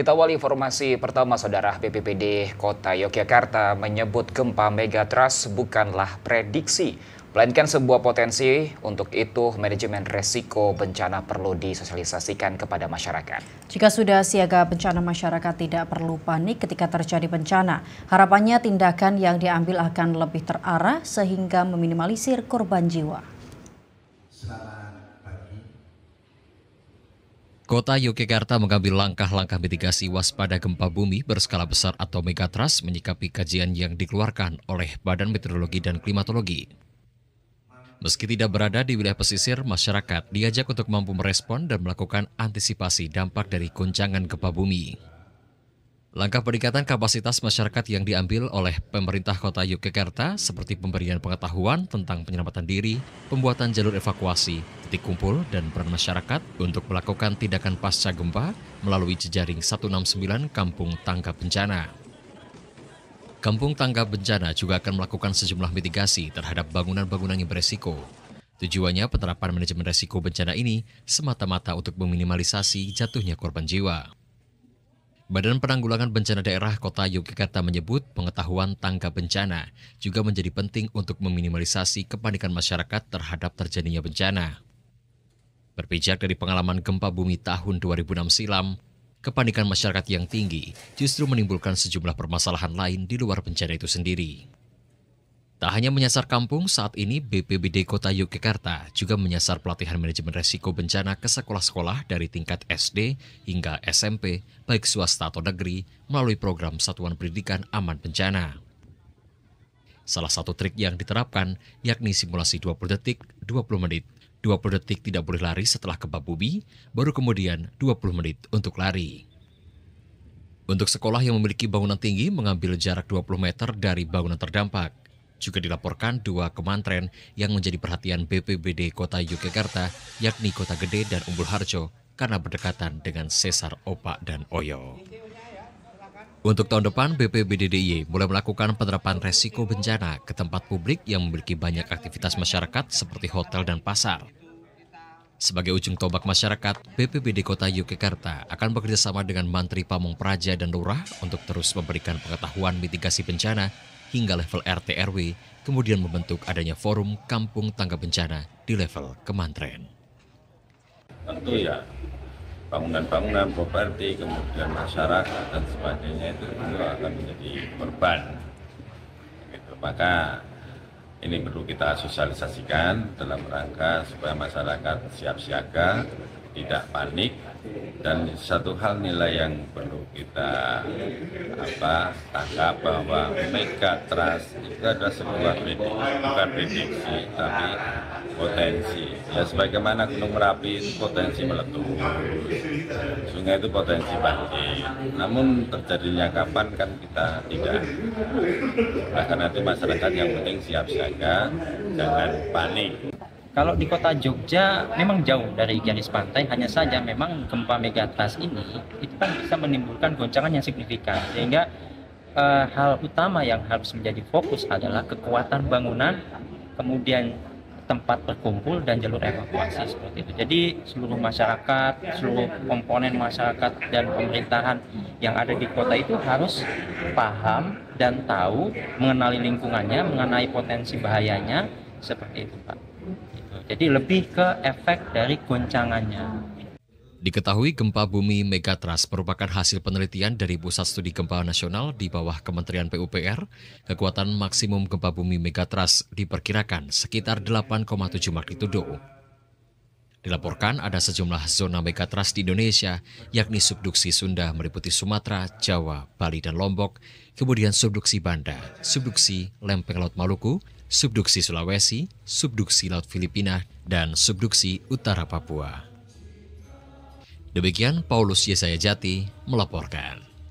Kita awali informasi pertama Saudara BPPD Kota Yogyakarta menyebut gempa megatrust bukanlah prediksi, melainkan sebuah potensi. Untuk itu, manajemen resiko bencana perlu disosialisasikan kepada masyarakat. Jika sudah siaga bencana masyarakat tidak perlu panik ketika terjadi bencana. Harapannya tindakan yang diambil akan lebih terarah sehingga meminimalisir korban jiwa. Selamat. Kota Yogyakarta mengambil langkah-langkah mitigasi waspada gempa bumi berskala besar atau megatrust menyikapi kajian yang dikeluarkan oleh Badan Meteorologi dan Klimatologi. Meski tidak berada di wilayah pesisir, masyarakat diajak untuk mampu merespon dan melakukan antisipasi dampak dari goncangan gempa bumi. Langkah peningkatan kapasitas masyarakat yang diambil oleh pemerintah kota Yogyakarta seperti pemberian pengetahuan tentang penyelamatan diri, pembuatan jalur evakuasi, titik kumpul, dan peran masyarakat untuk melakukan tindakan pasca gempa melalui jejaring 169 Kampung Tangga Bencana. Kampung Tangga Bencana juga akan melakukan sejumlah mitigasi terhadap bangunan-bangunan yang beresiko. Tujuannya penerapan manajemen resiko bencana ini semata-mata untuk meminimalisasi jatuhnya korban jiwa. Badan Penanggulangan Bencana Daerah Kota Yogyakarta menyebut pengetahuan tangga bencana juga menjadi penting untuk meminimalisasi kepanikan masyarakat terhadap terjadinya bencana. Berpijak dari pengalaman gempa bumi tahun 2006 silam, kepanikan masyarakat yang tinggi justru menimbulkan sejumlah permasalahan lain di luar bencana itu sendiri. Tak hanya menyasar kampung, saat ini BPBD Kota Yogyakarta juga menyasar pelatihan manajemen resiko bencana ke sekolah-sekolah dari tingkat SD hingga SMP, baik swasta atau negeri, melalui program Satuan Pendidikan Aman Bencana. Salah satu trik yang diterapkan yakni simulasi 20 detik, 20 menit. 20 detik tidak boleh lari setelah gempa bumi, baru kemudian 20 menit untuk lari. Untuk sekolah yang memiliki bangunan tinggi mengambil jarak 20 meter dari bangunan terdampak. Juga dilaporkan dua kemantren yang menjadi perhatian BPBD Kota Yogyakarta, yakni Kota Gede dan Umbul Harjo, karena berdekatan dengan sesar Opak dan Oyo. Untuk tahun depan, BPBD DIY mulai melakukan penerapan resiko bencana ke tempat publik yang memiliki banyak aktivitas masyarakat seperti hotel dan pasar. Sebagai ujung tombak masyarakat, BPBD Kota Yogyakarta akan bekerjasama dengan Menteri Pamung Praja dan Lurah untuk terus memberikan pengetahuan mitigasi bencana hingga level RT RW, kemudian membentuk adanya forum kampung tangga bencana di level Kemantren. Tentu ya bangunan-bangunan properti kemudian masyarakat dan sebagainya itu, tentu akan menjadi korban. Gitu. Maka ini perlu kita sosialisasikan dalam rangka supaya masyarakat siap siaga tidak panik dan satu hal nilai yang perlu kita apa tangkap bahwa mega trust itu adalah sebuah prediksi bukan prediksi tapi potensi ya sebagaimana gunung merapi itu potensi meletus sungai itu potensi banjir namun terjadinya kapan kan kita tidak bahkan nanti masyarakat yang penting siap siaga jangan panik kalau di kota Jogja memang jauh dari garis pantai, hanya saja memang gempa megatrust ini itu kan bisa menimbulkan goncangan yang signifikan sehingga eh, hal utama yang harus menjadi fokus adalah kekuatan bangunan, kemudian tempat berkumpul dan jalur evakuasi seperti itu. Jadi seluruh masyarakat, seluruh komponen masyarakat dan pemerintahan yang ada di kota itu harus paham dan tahu mengenali lingkungannya, mengenai potensi bahayanya seperti itu, Pak. Jadi lebih ke efek dari goncangannya. Diketahui gempa bumi Megatrust merupakan hasil penelitian dari Pusat Studi Gempa Nasional di bawah Kementerian PUPR. Kekuatan maksimum gempa bumi Megatrust diperkirakan sekitar 8,7 magnitudo. Dilaporkan ada sejumlah zona megatrust di Indonesia, yakni subduksi Sunda meliputi Sumatera, Jawa, Bali, dan Lombok, kemudian subduksi Banda, subduksi Lempeng Laut Maluku, subduksi Sulawesi, subduksi Laut Filipina, dan subduksi Utara Papua. Demikian Paulus Yesaya Jati melaporkan.